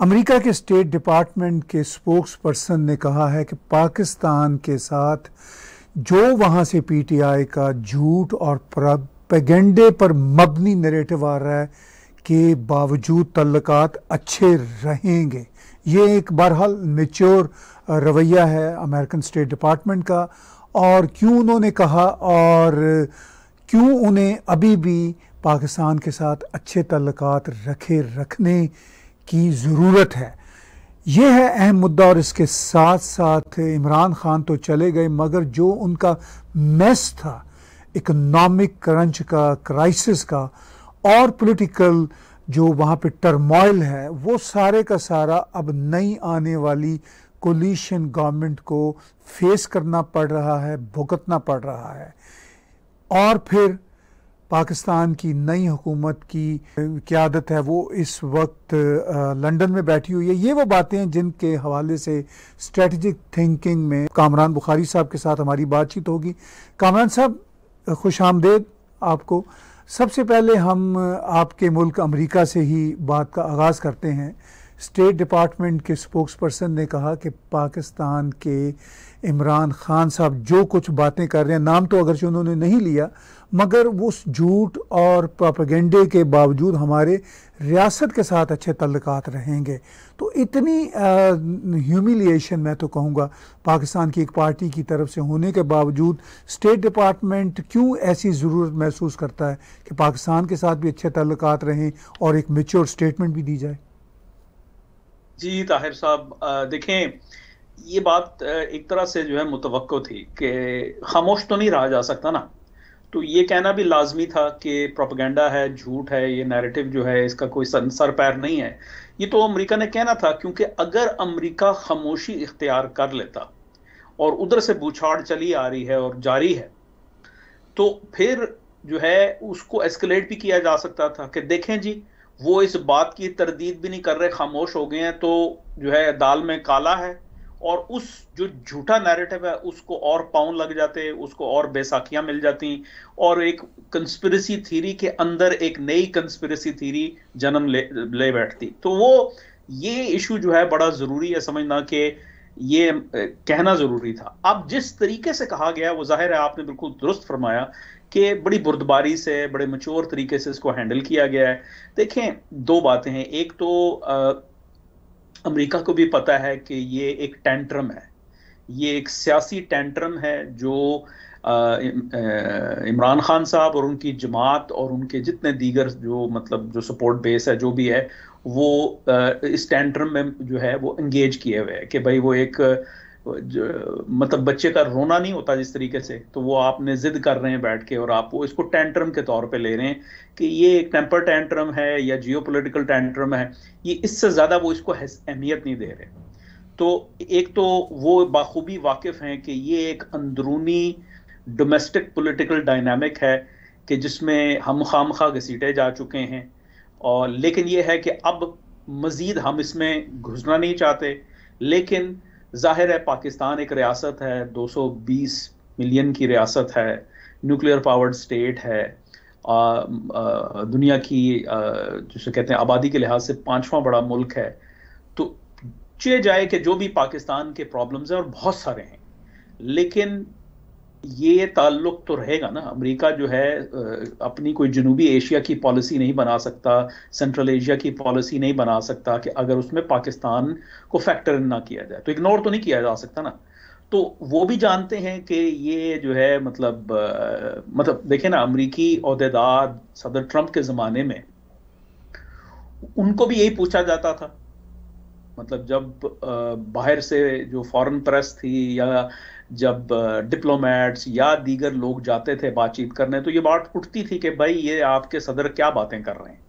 America के state department के spokes person ने कहा है कि पाकिस्तान के साथ जो वहाँ से पीटीआई का झूठ और प्रपेगेंडे पर मबनी नरेटिव आ रहा है के बावजूद तल्लक अच्छे रहेंगे ये एक बहरहाल मेच्योर रवैया है अमेरिकन स्टेट डिपार्टमेंट का और क्यों उन्होंने कहा और क्यों उन्हें अभी भी पाकिस्तान के साथ अच्छे तल्लक रखे रखने की ज़रूरत है यह है अहम मुद्दा और इसके साथ साथ इमरान खान तो चले गए मगर जो उनका मैस था इकोनॉमिक क्रंच का क्राइसिस का और पॉलिटिकल जो वहाँ पे टर्मोइल है वो सारे का सारा अब नई आने वाली कोलिशन गवर्नमेंट को फेस करना पड़ रहा है भुगतना पड़ रहा है और फिर पाकिस्तान की नई हुकूमत की क्यादत है वो इस वक्त लंदन में बैठी हुई है ये वो बातें हैं जिनके हवाले से स्ट्रेटजिक थिंकिंग में कामरान बुखारी साहब के साथ हमारी बातचीत होगी कामरान साहब खुश आमदेद आपको सबसे पहले हम आपके मुल्क अमेरिका से ही बात का आगाज़ करते हैं स्टेट डिपार्टमेंट के स्पोक्स पर्सन ने कहा कि पाकिस्तान के इमरान खान साहब जो कुछ बातें कर रहे हैं नाम तो अगरचे उन्होंने नहीं लिया मगर उस झूठ और प्रोपेगेंडे के बावजूद हमारे रियासत के साथ अच्छे तल्लक़ात रहेंगे तो इतनी ह्यूमिलिएशन मैं तो कहूँगा पाकिस्तान की एक पार्टी की तरफ से होने के बावजूद स्टेट डिपार्टमेंट क्यों ऐसी ज़रूरत महसूस करता है कि पाकिस्तान के साथ भी अच्छे तल्लक रहें और एक मेच्योर स्टेटमेंट भी दी जाए जी ताहिर साहब देखें ये बात एक तरह से जो है मुतव थी कि खामोश तो नहीं रहा जा सकता ना तो ये कहना भी लाजमी था कि प्रोपगेंडा है झूठ है ये नैरेटिव जो है इसका कोई सर पैर नहीं है ये तो अमेरिका ने कहना था क्योंकि अगर अमेरिका खामोशी इख्तियार कर लेता और उधर से बूछाड़ चली आ रही है और जारी है तो फिर जो है उसको एस्केलेट भी किया जा सकता था कि देखें जी वो इस बात की तरदीद भी नहीं कर रहे खामोश हो गए हैं तो जो है दाल में काला है और उस जो झूठा नैरेटिव है उसको और पाउन लग जाते उसको और बेसाखियां मिल जाती और एक कंस्पिरसी थीरी के अंदर एक नई कंस्पिरसी थीरी जन्म ले ले बैठती तो वो ये इशू जो है बड़ा जरूरी है समझना कि ये कहना जरूरी था अब जिस तरीके से कहा गया वो जाहिर है आपने बिल्कुल दुरुस्त फरमाया कि बड़ी बुर्दबारी से बड़े मचोर तरीके से इसको हैंडल किया गया है देखें दो बातें हैं एक तो अमेरिका को भी पता है कि ये एक टेंट्रम है ये एक सियासी टेंट्रम है जो इमरान खान साहब और उनकी जमात और उनके जितने दीगर जो मतलब जो सपोर्ट बेस है जो भी है वो इस टेंट्रम में जो है वो इंगेज किए हुए हैं कि भाई वो एक मतलब बच्चे का रोना नहीं होता जिस तरीके से तो वो आपने जिद कर रहे हैं बैठ के और आप वो इसको टेंट्रम के तौर पे ले रहे हैं कि ये एक टेम्पर टेंट्रम है या जियो पोलिटिकल टेंट्रम है ये इससे ज़्यादा वो इसको अहमियत नहीं दे रहे तो एक तो वो बाखूबी वाकिफ़ हैं कि ये एक अंदरूनी डोमेस्टिक पोलिटिकल डायनामिक है कि जिसमें हम खाम खा घसीटे जा चुके हैं और लेकिन ये है कि अब मज़ीद हम इसमें घुसना नहीं चाहते लेकिन जाहिर है पाकिस्तान एक रियासत है 220 मिलियन की रियासत है न्यूक्लियर पावर्ड स्टेट है आ, आ, दुनिया की जिसे कहते हैं आबादी के लिहाज से पांचवा बड़ा मुल्क है तो चे जाए कि जो भी पाकिस्तान के प्रॉब्लम्स हैं और बहुत सारे हैं लेकिन ये ताल्लुक तो रहेगा ना अमेरिका जो है अपनी कोई जनूबी एशिया की पॉलिसी नहीं बना सकता सेंट्रल एशिया की पॉलिसी नहीं बना सकता कि अगर उसमें पाकिस्तान को फैक्टर ना किया जाए तो इग्नोर तो नहीं किया जा सकता ना तो वो भी जानते हैं कि ये जो है मतलब मतलब देखें ना अमरीकी अहदेदार सदर ट्रंप के ज़माने में उनको भी यही पूछा जाता था मतलब जब बाहर से जो फॉरेन प्रेस थी या जब डिप्लोमेट्स या दीगर लोग जाते थे बातचीत करने तो ये बात उठती थी कि भाई ये आपके सदर क्या बातें कर रहे हैं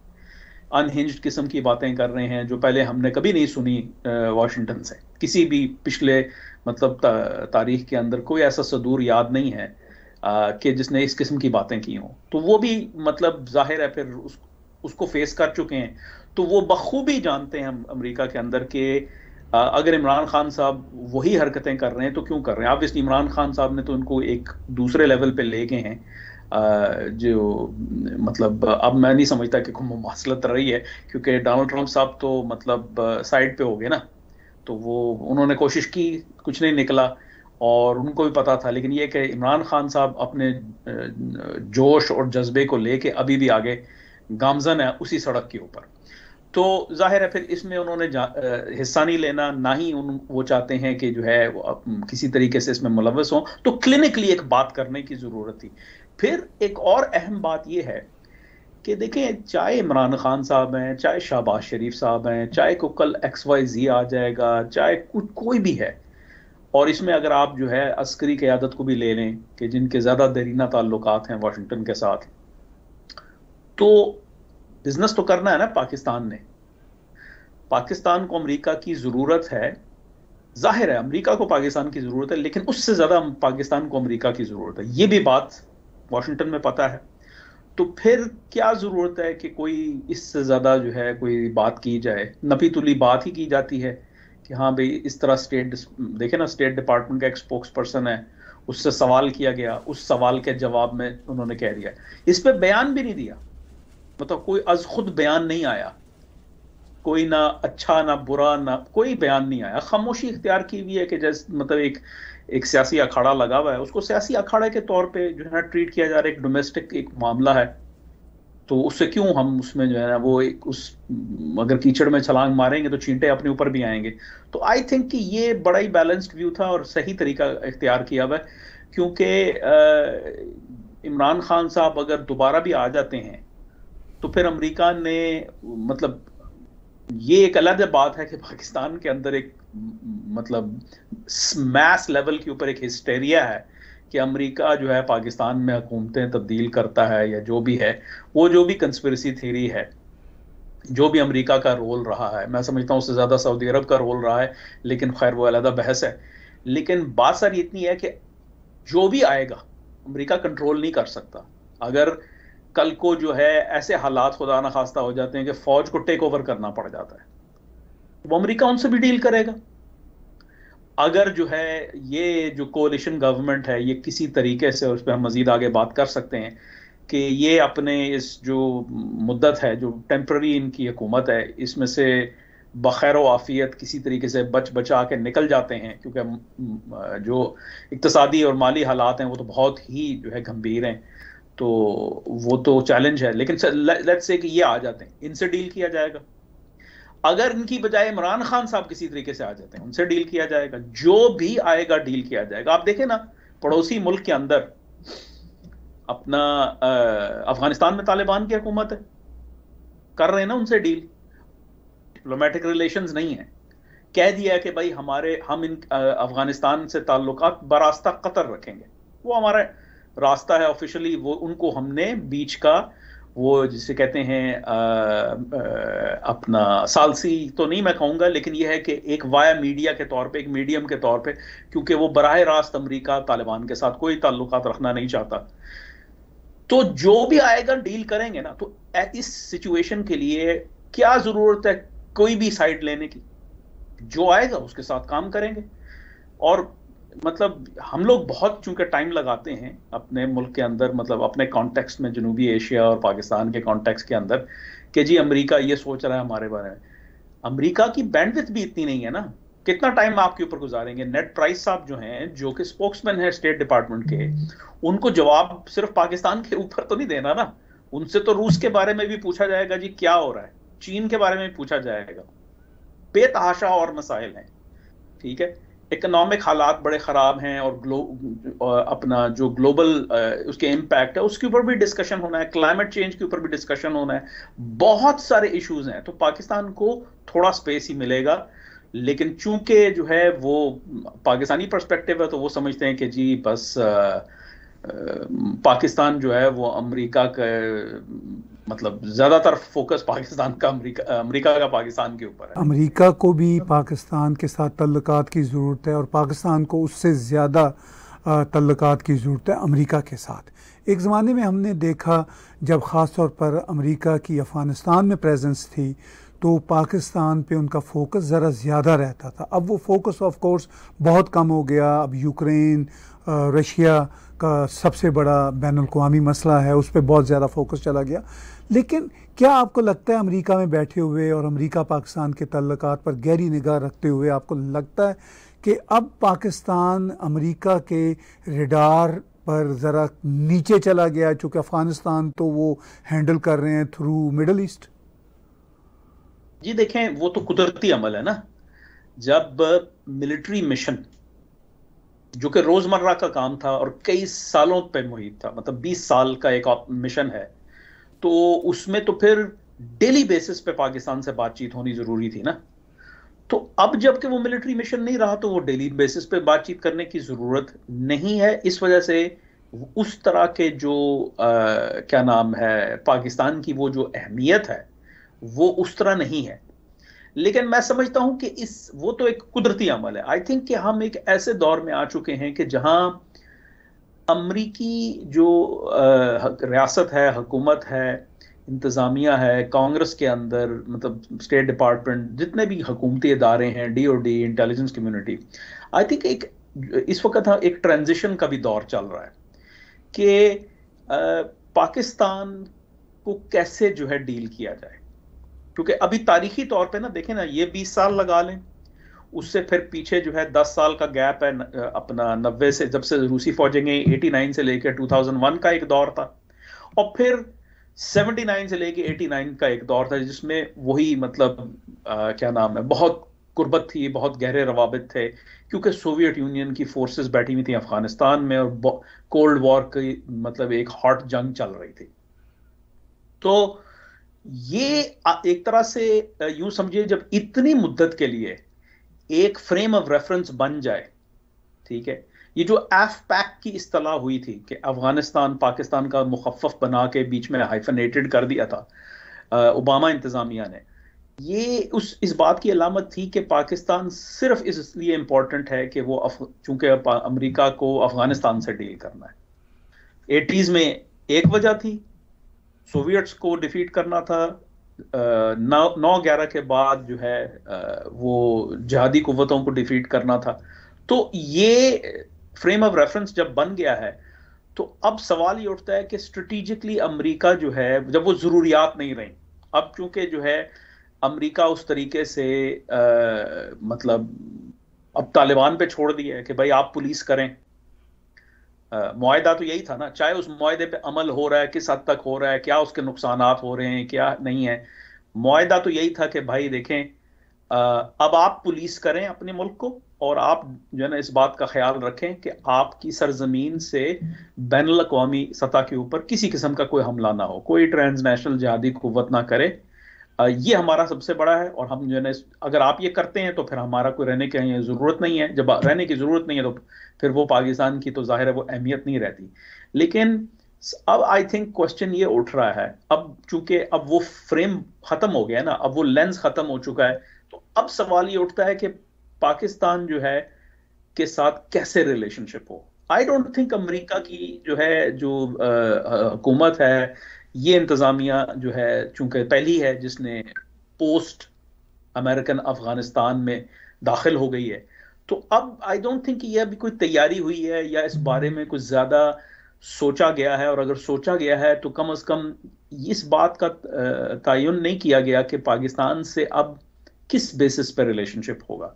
अनहिंज किस्म की बातें कर रहे हैं जो पहले हमने कभी नहीं सुनी वाशिंगटन से किसी भी पिछले मतलब ता, तारीख के अंदर कोई ऐसा सदूर याद नहीं है कि जिसने इस किस्म की बातें की हों तो वो भी मतलब जाहिर है फिर उस, उसको फेस कर चुके हैं तो वो बखूबी जानते हैं हम अमेरिका के अंदर के अगर इमरान खान साहब वही हरकतें कर रहे हैं तो क्यों कर रहे हैं ऑब्वियसली इमरान खान साहब ने तो उनको एक दूसरे लेवल पे ले गए हैं जो मतलब अब मैं नहीं समझता कि कोई रही है क्योंकि डोनाल्ड ट्रंप साहब तो मतलब साइड पे हो गए ना तो वो उन्होंने कोशिश की कुछ नहीं निकला और उनको भी पता था लेकिन ये कि इमरान खान साहब अपने जोश और जज्बे को लेके अभी भी आगे गामजन है उसी सड़क के ऊपर तो जाहिर है फिर इसमें उन्होंने हिस्सा नहीं लेना ना ही उन वो चाहते हैं कि जो है किसी तरीके से इसमें मुलवस हो तो क्लिनिकली एक बात करने की ज़रूरत थी फिर एक और अहम बात यह है कि देखें चाहे इमरान खान साहब हैं चाहे शहबाज शरीफ साहब हैं चाहे को कल एक्स वाई जी आ जाएगा चाहे कुछ कोई भी है और इसमें अगर आप जो है अस्करी क्यादत को भी ले लें कि जिनके ज़्यादा दरीना ताल्लुक हैं वाशिंगटन के साथ तो बिजनेस तो करना है ना पाकिस्तान ने पाकिस्तान को अमेरिका की ज़रूरत है जाहिर है अमेरिका को पाकिस्तान की ज़रूरत है लेकिन उससे ज़्यादा पाकिस्तान को अमेरिका की ज़रूरत है ये भी बात वाशिंगटन में पता है तो फिर क्या ज़रूरत है कि कोई इससे ज़्यादा जो है कोई बात की जाए नपी तुली बात ही की जाती है कि हाँ भाई इस तरह स्टेट देखे ना स्टेट डिपार्टमेंट का एक स्पोक्स पर्सन है उससे सवाल किया गया उस सवाल के जवाब में उन्होंने कह दिया इस पर बयान भी नहीं दिया मतलब कोई अज खुद बयान नहीं आया कोई ना अच्छा ना बुरा ना कोई बयान नहीं आया खामोशी इख्तियार की हुई है कि जैसे मतलब एक एक सियासी अखाड़ा लगा हुआ है उसको सियासी अखाड़े के तौर पे जो है ना ट्रीट किया जा रहा है एक डोमेस्टिक एक मामला है तो उससे क्यों हम उसमें जो है ना वो एक उस अगर कीचड़ में छलांग मारेंगे तो चींटे अपने ऊपर भी आएंगे तो आई थिंक कि ये बड़ा ही बैलेंस्ड व्यू था और सही तरीका इख्तियार किया हुआ है क्योंकि इमरान खान साहब अगर दोबारा भी आ जाते हैं तो फिर अमेरिका ने मतलब ये एक अलग बात है कि पाकिस्तान के अंदर एक मतलब मैस लेवल के ऊपर एक हिस्टेरिया है कि अमेरिका जो है पाकिस्तान में हुकूमतें तब्दील करता है या जो भी है वो जो भी कंस्परेसी थ्योरी है जो भी अमेरिका का रोल रहा है मैं समझता हूँ उससे ज़्यादा सऊदी अरब का रोल रहा है लेकिन खैर वो अलग बहस है लेकिन बात सर इतनी है कि जो भी आएगा अमेरिका कंट्रोल नहीं कर सकता अगर कल को जो है ऐसे हालात खुदा ना खास्ता हो जाते हैं कि फौज को टेक ओवर करना पड़ जाता है वो अमेरिका उनसे भी डील करेगा अगर जो है ये जो कोलिशन गवर्नमेंट है ये किसी तरीके से उस पर हम मज़ीद आगे बात कर सकते हैं कि ये अपने इस जो मुद्दत है जो टेम्प्ररी इनकी हुकूमत है इसमें से बखैर आफियत किसी तरीके से बच बचा के निकल जाते हैं क्योंकि जो इकतसादी और माली हालात हैं वो तो बहुत ही जो है गंभीर हैं तो वो तो चैलेंज है लेकिन लेट्स से कि ये आ जाते हैं इनसे डील किया जाएगा अगर इनकी बजाय इमरान खान साहब किसी तरीके से आ जाते हैं उनसे डील किया जाएगा जो भी आएगा डील किया जाएगा आप देखें ना पड़ोसी मुल्क के अंदर अपना अफगानिस्तान में तालिबान की हुकूमत है कर रहे हैं ना उनसे डील डिप्लोमेटिक रिलेशन नहीं है कह दिया कि भाई हमारे हम इन अफगानिस्तान से ताल्लुक बरास्ता कतर रखेंगे वो हमारा रास्ता है ऑफिशियली वो उनको हमने बीच का वो जिसे कहते हैं अपना सालसी तो नहीं मैं कहूँगा लेकिन यह है कि एक वाया मीडिया के तौर पे एक मीडियम के तौर पे क्योंकि वो बरह रास्त अमरीका तालिबान के साथ कोई ताल्लुक रखना नहीं चाहता तो जो भी आएगा डील करेंगे ना तो इस सिचुएशन के लिए क्या ज़रूरत है कोई भी साइड लेने की जो आएगा उसके साथ काम करेंगे और मतलब हम लोग बहुत चूंकि टाइम लगाते हैं अपने मुल्क के अंदर मतलब अपने कॉन्टेक्स्ट में जनूबी एशिया और पाकिस्तान के कॉन्टेक्स्ट के अंदर कि जी अमेरिका ये सोच रहा है हमारे बारे में अमेरिका की बैंडविथ भी इतनी नहीं है ना कितना टाइम आपके ऊपर गुजारेंगे नेट प्राइस साहब जो हैं जो कि स्पोक्समैन है स्टेट डिपार्टमेंट के उनको जवाब सिर्फ पाकिस्तान के ऊपर तो नहीं देना ना उनसे तो रूस के बारे में भी पूछा जाएगा जी क्या हो रहा है चीन के बारे में भी पूछा जाएगा बेतहाशा और मसाइल हैं ठीक है इकोनॉमिक हालात बड़े ख़राब हैं और ग्लो अपना जो ग्लोबल उसके इम्पैक्ट है उसके ऊपर भी डिस्कशन होना है क्लाइमेट चेंज के ऊपर भी डिस्कशन होना है बहुत सारे इश्यूज हैं तो पाकिस्तान को थोड़ा स्पेस ही मिलेगा लेकिन चूंकि जो है वो पाकिस्तानी परस्पेक्टिव है तो वो समझते हैं कि जी बस आ, आ, पाकिस्तान जो है वो अमरीका का मतलब ज्यादातर फोकस पाकिस्तान का अमरीका अमरीका का पाकिस्तान के ऊपर है अमरीका को भी पाकिस्तान के साथ तल्लकात की ज़रूरत है और पाकिस्तान को उससे ज़्यादा तल्लक की ज़रूरत है अमरीका के साथ एक ज़माने में हमने देखा जब ख़ास तौर पर अमेरिका की अफ़गानिस्तान में प्रेजेंस थी तो पाकिस्तान पे उनका फोकस ज़रा ज़्यादा रहता था अब वो फोकस ऑफ कोर्स बहुत कम हो गया अब यूक्रेन रशिया का सबसे बड़ा बैन अवी मसला है उस पर बहुत ज़्यादा फोकस चला गया लेकिन क्या आपको लगता है अमेरिका में बैठे हुए और अमेरिका पाकिस्तान के तल्लक पर गहरी निगाह रखते हुए आपको लगता है कि अब पाकिस्तान अमेरिका के रिडार पर ज़रा नीचे चला गया चूँकि अफ़गानिस्तान तो वो हैंडल कर रहे हैं थ्रू मिडल ईस्ट जी देखें वो तो कुदरती अमल है ना जब मिलिट्री मिशन जो कि रोज़मर्रा का काम था और कई सालों पे मुहित था मतलब 20 साल का एक मिशन है तो उसमें तो फिर डेली बेसिस पे पाकिस्तान से बातचीत होनी जरूरी थी ना तो अब जबकि वो मिलिट्री मिशन नहीं रहा तो वो डेली बेसिस पे बातचीत करने की जरूरत नहीं है इस वजह से उस तरह के जो आ, क्या नाम है पाकिस्तान की वो जो अहमियत है वो उस तरह नहीं है लेकिन मैं समझता हूं कि इस वो तो एक कुदरती अमल है आई थिंक कि हम एक ऐसे दौर में आ चुके हैं कि जहां अमरीकी जो रियासत है हकूमत है इंतज़ामिया है कांग्रेस के अंदर मतलब स्टेट डिपार्टमेंट जितने भी हकूमती इदारे हैं D O D intelligence community I think एक इस वक्त एक ट्रांजिशन का भी दौर चल रहा है कि पाकिस्तान को कैसे जो है डील किया जाए क्योंकि अभी तारीखी तौर पे ना देखें ना ये 20 साल लगा लें उससे फिर पीछे जो है दस साल का गैप है अपना नब्बे से जब से रूसी फौजें गई एटी नाइन से लेकर टू थाउजेंड वन का एक दौर था और फिर सेवेंटी नाइन से लेकर एटी नाइन का एक दौर था जिसमें वही मतलब आ, क्या नाम है बहुत कुर्बत थी बहुत गहरे रवाबित थे क्योंकि सोवियत यूनियन की फोर्सेस बैठी हुई थी अफगानिस्तान में और कोल्ड वॉर की मतलब एक हॉट जंग चल रही थी तो ये एक तरह से यूं समझिए जब इतनी मुद्दत के लिए एक फ्रेम ऑफ रेफरेंस बन जाए ठीक है ये जो एफ पैक की इस्तलाह हुई थी कि अफगानिस्तान पाकिस्तान का मुखफ बना के बीच में हाइफनेटेड कर दिया था ओबामा इंतज़ामिया ने ये उस इस बात की अलामत थी कि पाकिस्तान सिर्फ इसलिए इंपॉर्टेंट है कि वो चूंकि अमेरिका को अफगानिस्तान से डील करना है एटीज़ में एक वजह थी सोवियट्स को डिफीट करना था नौ ग्यारह के बाद जो है वो जहादी कुतों को डिफीट करना था तो ये फ्रेम ऑफ रेफरेंस जब बन गया है तो अब सवाल ये उठता है कि स्ट्रेटिजिकली अमेरिका जो है जब वो ज़रूरियात नहीं रही अब चूंकि जो है अमेरिका उस तरीके से आ, मतलब अब तालिबान पे छोड़ दिया है कि भाई आप पुलिस करें मुआदा तो यही था ना चाहे उस माहे पे अमल हो रहा है किस हद तक हो रहा है क्या उसके नुकसान हो रहे हैं क्या नहीं है मुआदा तो यही था कि भाई देखें आ, अब आप पुलिस करें अपने मुल्क को और आप जो है ना इस बात का ख्याल रखें कि आपकी सरजमीन से बैन अवी सतह के ऊपर किसी किस्म का कोई हमला ना हो कोई ट्रांसनेशनल जहादी कुत ना करे ये हमारा सबसे बड़ा है और हम जो है अगर आप ये करते हैं तो फिर हमारा कोई रहने की ज़रूरत नहीं है जब रहने की ज़रूरत नहीं है तो फिर वो पाकिस्तान की तो जाहिर है वो अहमियत नहीं रहती लेकिन अब आई थिंक क्वेश्चन ये उठ रहा है अब चूंकि अब वो फ्रेम ख़त्म हो गया ना अब वो लेंस ख़त्म हो चुका है तो अब सवाल ये उठता है कि पाकिस्तान जो है के साथ कैसे रिलेशनशिप हो आई डोंट थिंक अमेरिका की जो है जो हुकूमत है ये इंतज़ामिया जो है चूंकि पहली है जिसने पोस्ट अमेरिकन अफगानिस्तान में दाखिल हो गई है तो अब आई डोंट थिंक ये अभी कोई तैयारी हुई है या इस बारे हम्म। में कुछ ज़्यादा सोचा गया है और अगर सोचा गया है तो कम अज़ कम इस बात का तयन नहीं किया गया कि पाकिस्तान से अब किस बेसिस पर रिलेशनशिप होगा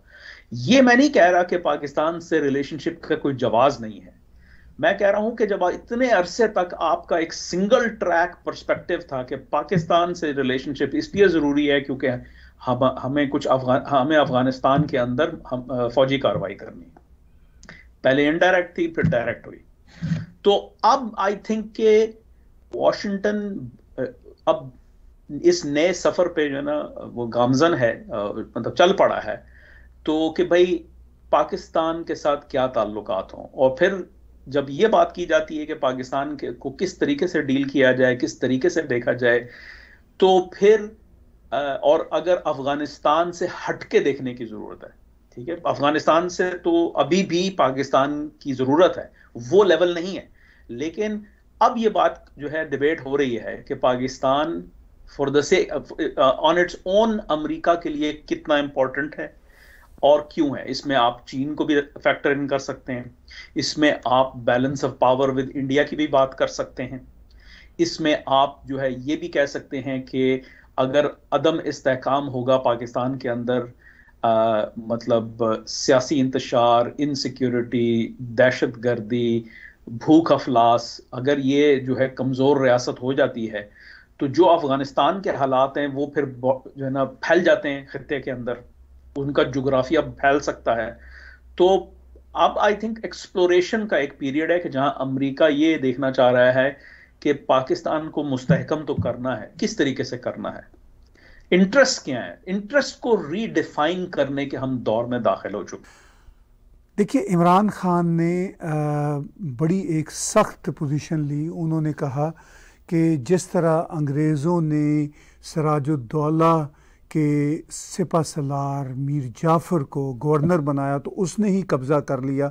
ये मैं नहीं कह रहा कि पाकिस्तान से रिलेशनशिप का कोई जवाब नहीं है मैं कह रहा हूं कि जब इतने अरसे तक आपका एक सिंगल ट्रैक परस्पेक्टिव था कि पाकिस्तान से रिलेशनशिप इसलिए ज़रूरी है क्योंकि हम हमें कुछ अफगान हमें अफगानिस्तान के अंदर हम फौजी कार्रवाई करनी पहले इनडायरेक्ट थी फिर डायरेक्ट हुई तो अब आई थिंक के वॉशिंगटन अब इस नए सफर पे जो है ना वो गामजन है मतलब चल पड़ा है तो कि भाई पाकिस्तान के साथ क्या ताल्लुकात हों और फिर जब ये बात की जाती है कि पाकिस्तान के को किस तरीके से डील किया जाए किस तरीके से देखा जाए तो फिर और अगर अफगानिस्तान से हटके देखने की ज़रूरत है ठीक है अफगानिस्तान से तो अभी भी पाकिस्तान की ज़रूरत है वो लेवल नहीं है लेकिन अब ये बात जो है डिबेट हो रही है कि पाकिस्तान फॉर द से ऑन इट्स ओन अमेरिका के लिए कितना इंपॉर्टेंट है और क्यों है इसमें आप चीन को भी फैक्टर इन कर सकते हैं इसमें आप balance of power with India की भी बात कर सकते हैं इसमें आप जो है ये भी कह सकते हैं कि अगर अदम इस्तेकाम होगा पाकिस्तान के अंदर आ, मतलब सियासी इंतशार इनसिक्योरिटी दहशत गर्दी भूख अफलास अगर ये जो है कमज़ोर रियासत हो जाती है तो जो अफ़गानिस्तान के हालात हैं वो फिर जो है ना फैल जाते हैं खत्े के अंदर उनका जोग्राफी अब फैल सकता है तो अब आई थिंक एक्सप्लोरेशन का एक पीरियड है कि जहां अमेरिका ये देखना चाह रहा है कि पाकिस्तान को मुस्तहकम तो करना है किस तरीके से करना है इंटरेस्ट क्या है इंटरेस्ट को रीडिफाइन करने के हम दौर में दाखिल हो चुके देखिए इमरान खान ने बड़ी एक सख्त पोजीशन ली उन्होंने कहा कि जिस तरह अंग्रेज़ों ने सराजुद्दौला कि सिपा सलार मीर जाफ़र को गवर्नर बनाया तो उसने ही कब्ज़ा कर लिया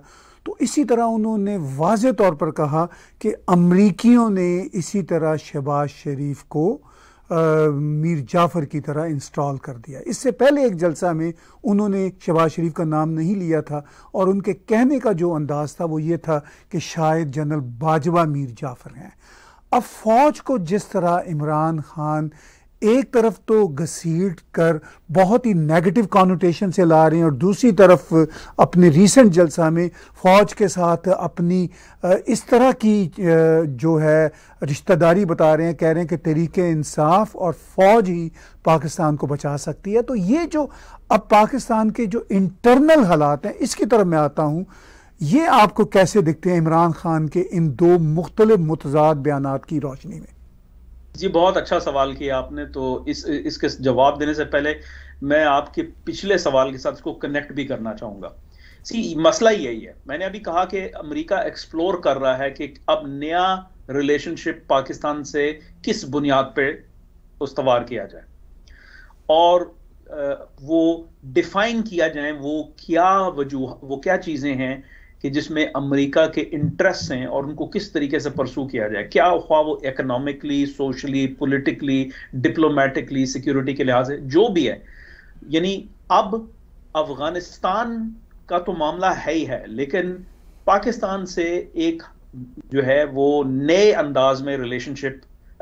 तो इसी तरह उन्होंने वाज तौर पर कहा कि अमरीकियों ने इसी तरह शहबाज शरीफ को आ, मीर जाफ़र की तरह इंस्टॉल कर दिया इससे पहले एक जलसा में उन्होंने शहबाज शरीफ का नाम नहीं लिया था और उनके कहने का जो अंदाज़ था वो ये था कि शायद जनरल बाजवा मीर जाफ़र हैं अब फौज को जिस तरह इमरान खान एक तरफ तो घसीट कर बहुत ही नेगेटिव कॉनोटेशन से ला रहे हैं और दूसरी तरफ अपने रीसेंट जलसा में फ़ौज के साथ अपनी इस तरह की जो है रिश्तेदारी बता रहे हैं कह रहे हैं कि तरीक़ इंसाफ और फ़ौज ही पाकिस्तान को बचा सकती है तो ये जो अब पाकिस्तान के जो इंटरनल हालात हैं इसकी तरफ मैं आता हूँ ये आपको कैसे दिखते हैं इमरान खान के इन दो मुख्तलिफ मतजाद बयान की रोशनी में जी बहुत अच्छा सवाल किया आपने तो इस इसके जवाब देने से पहले मैं आपके पिछले सवाल के साथ इसको कनेक्ट भी करना चाहूंगा सी मसला यही है मैंने अभी कहा कि अमेरिका एक्सप्लोर कर रहा है कि अब नया रिलेशनशिप पाकिस्तान से किस बुनियाद पर उसवार किया जाए और वो डिफाइन किया जाए वो क्या वजूह वो क्या चीज़ें हैं कि जिसमें अमेरिका के इंटरेस्ट हैं और उनको किस तरीके से परसू किया जाए क्या हुआ वो economically socially politically diplomatically security के लिहाज से जो भी है यानी अब अफगानिस्तान का तो मामला है ही है लेकिन पाकिस्तान से एक जो है वो नए अंदाज में रिलेशनशिप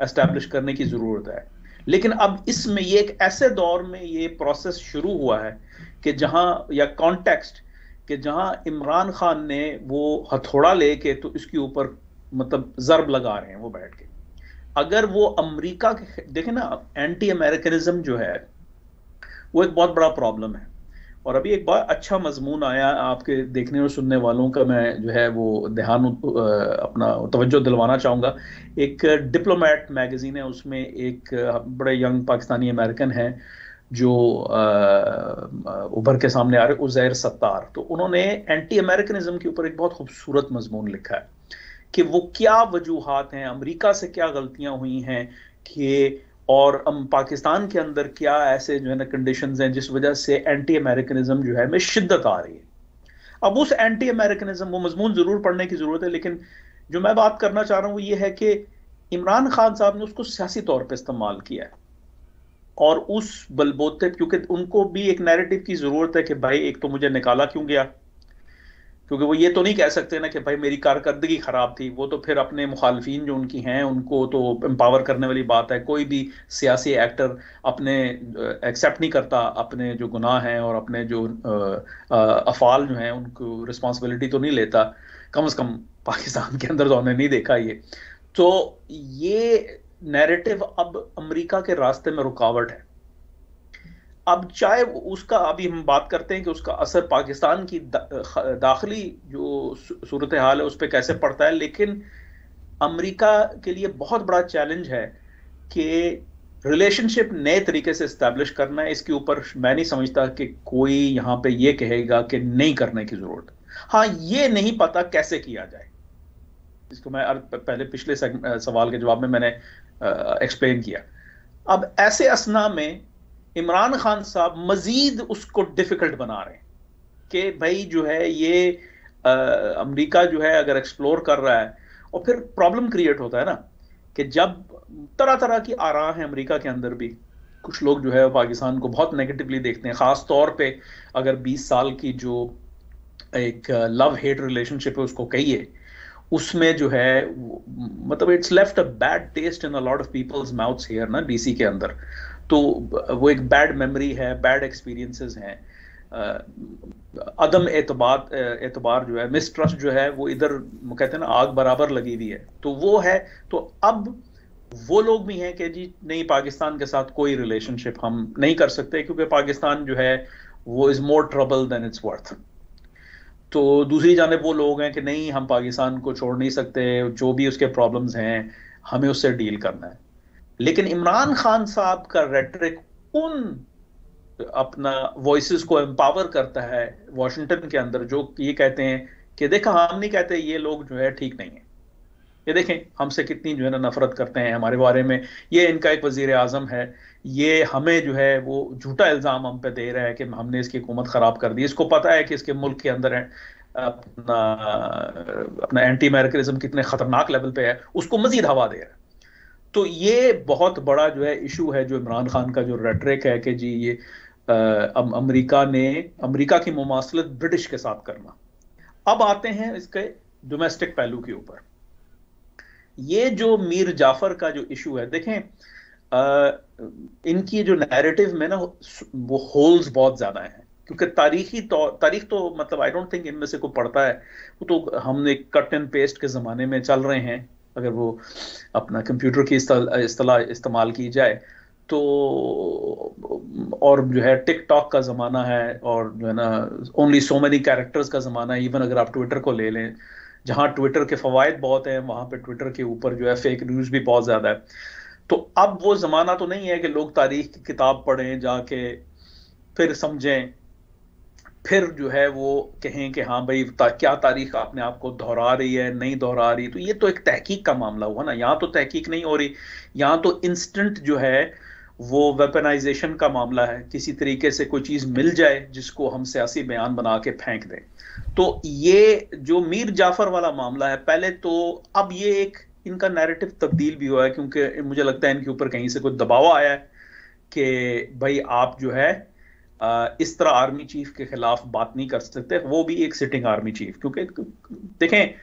एस्टेब्लिश करने की ज़रूरत है लेकिन अब इसमें ये एक ऐसे दौर में ये प्रोसेस शुरू हुआ है कि जहां या कॉन्टेक्स्ट कि जहां इमरान खान ने वो हथौड़ा लेके तो इसके ऊपर मतलब जरब लगा रहे हैं वो बैठ के अगर वो अमेरिका के देखे ना एंटी अमेरिकनिज्म जो है वो एक बहुत बड़ा प्रॉब्लम है और अभी एक बहुत अच्छा मजमून आया आपके देखने और सुनने वालों का मैं जो है वो ध्यान अपना तवज्जो दिलवाना चाहूँगा एक डिप्लोमेट मैगजीन है उसमें एक बड़े यंग पाकिस्तानी अमेरिकन हैं जो उभर के सामने आ रहे उजैर सत्तार तो उन्होंने एंटी अमेरिकनिज्म के ऊपर एक बहुत खूबसूरत मजमून लिखा है कि वो क्या वजूहत हैं अमेरिका से क्या गलतियां हुई हैं कि और हम पाकिस्तान के अंदर क्या ऐसे जो है ना कंडीशन हैं जिस वजह से एंटी अमेरिकनिज्म जो है में शिद्दत आ रही है अब उस एंटी अमेरिकनिज्म वो मजमून जरूर पढ़ने की जरूरत है लेकिन जो मैं बात करना चाह रहा हूँ वो ये है कि इमरान खान साहब ने उसको सियासी तौर पर इस्तेमाल किया है और उस बलबोते क्योंकि उनको भी एक नैरेटिव की जरूरत है कि भाई एक तो मुझे निकाला क्यों गया क्योंकि वो ये तो नहीं कह सकते ना कि भाई मेरी कारकर्दगी खराब थी वो तो फिर अपने मुखालफी जो उनकी हैं उनको तो एम्पावर करने वाली बात है कोई भी सियासी एक्टर अपने एक्सेप्ट नहीं करता अपने जो गुनाह हैं और अपने जो अफाल जो हैं उनको रिस्पॉन्सिबिलिटी तो नहीं लेता कम अज़ कम पाकिस्तान के अंदर तो हमने नहीं देखा ये तो ये नैरेटिव अब अमेरिका के रास्ते में रुकावट है अब चाहे उसका अभी हम बात करते हैं कि उसका असर पाकिस्तान की दा, दाखिली जो सूरत हाल है उस पर कैसे पड़ता है लेकिन अमेरिका के लिए बहुत बड़ा चैलेंज है कि रिलेशनशिप नए तरीके से इस्टेब्लिश करना है इसके ऊपर मैं नहीं समझता कि कोई यहाँ पे ये कहेगा कि नहीं करने की ज़रूरत हाँ ये नहीं पता कैसे किया जाए इसको मैं पहले पिछले सवाल के जवाब में मैंने एक्सप्लेन किया अब ऐसे असना में इमरान खान साहब मज़ीद उसको डिफ़िकल्ट बना रहे हैं कि भाई जो है ये अमरीका जो है अगर एक्सप्लोर कर रहा है और फिर प्रॉब्लम क्रिएट होता है ना कि जब तरह तरह की आरा है अमरीका के अंदर भी कुछ लोग जो है पाकिस्तान को बहुत नेगेटिवली देखते हैं ख़ास तौर पे अगर 20 साल की जो एक लव हेट रिलेशनशिप है उसको कहिए उसमें जो है मतलब it's left a bad taste in a lot of people's mouths here ना डीसी के अंदर तो वो एक बैड मेमोरी है बैड एक्सपीरियंसेस हैं अदम एतबार एतबार जो है मिसट्रस्ट जो है वो इधर कहते हैं ना आग बराबर लगी हुई है तो वो है तो अब वो लोग भी हैं कि जी नहीं पाकिस्तान के साथ कोई रिलेशनशिप हम नहीं कर सकते क्योंकि पाकिस्तान जो है वो is more trouble than it's worth तो दूसरी जानब वो लोग हैं कि नहीं हम पाकिस्तान को छोड़ नहीं सकते जो भी उसके प्रॉब्लम्स हैं हमें उससे डील करना है लेकिन इमरान खान साहब का रेटरिक उन अपना वॉइस को एम्पावर करता है वॉशिंगटन के अंदर जो ये कहते हैं कि देखा हम नहीं कहते ये लोग जो है ठीक नहीं है ये देखें हमसे कितनी जो है ना नफरत करते हैं हमारे बारे में ये इनका एक वजीर अजम है ये हमें जो है वो झूठा इल्ज़ाम हम पे दे रहा है कि हमने इसकी हुकूमत ख़राब कर दी इसको पता है कि इसके मुल्क के अंदर है अपना अपना एंटी अमेरिकनिज्म कितने ख़तरनाक लेवल पे है उसको मजीद हवा दे रहा है तो ये बहुत बड़ा जो है इशू है जो इमरान खान का जो रेटरिक है कि जी ये अमरीका ने अमरीका की मुमासलत ब्रिटिश के साथ करना अब आते हैं इसके डोमेस्टिक पहलू के ऊपर ये जो मीर जाफर का जो इशू है देखें आ, इनकी जो नैरेटिव में ना वो होल्स बहुत ज्यादा हैं क्योंकि तारीखी तो, तारीख तो मतलब आई डोंट थिंक इनमें से कोई पढ़ता है वो तो हमने कट एंड पेस्ट के ज़माने में चल रहे हैं अगर वो अपना कंप्यूटर की इस्तला इस्तेमाल की जाए तो और जो है टिकटॉक का ज़माना है और जो है ना ओनली सो मैनी कैरेक्टर्स का ज़माना है इवन अगर आप ट्विटर को ले लें जहाँ ट्विटर के फवायद बहुत हैं वहाँ पर ट्विटर के ऊपर जो है फेक न्यूज़ भी बहुत ज़्यादा है तो अब वो ज़माना तो नहीं है कि लोग तारीख की किताब पढ़ें जाके फिर समझें फिर जो है वो कहें कि हाँ भाई ता, क्या तारीख आपने आपको दोहरा रही है नहीं दोहरा रही तो ये तो एक तहकीक का मामला हुआ ना यहाँ तो तहकीक नहीं हो रही यहाँ तो इंस्टेंट जो है वो वेपनाइजेशन का मामला है किसी तरीके से कोई चीज़ मिल जाए जिसको हम सियासी बयान बना के फेंक दें तो ये जो मीर जाफर वाला मामला है पहले तो अब ये एक इनका नैरेटिव तब्दील भी हुआ है क्योंकि मुझे लगता है इनके ऊपर कहीं से कोई दबाव आया है कि भाई आप जो है इस तरह आर्मी चीफ के खिलाफ बात नहीं कर सकते वो भी एक सिटिंग आर्मी चीफ क्योंकि देखें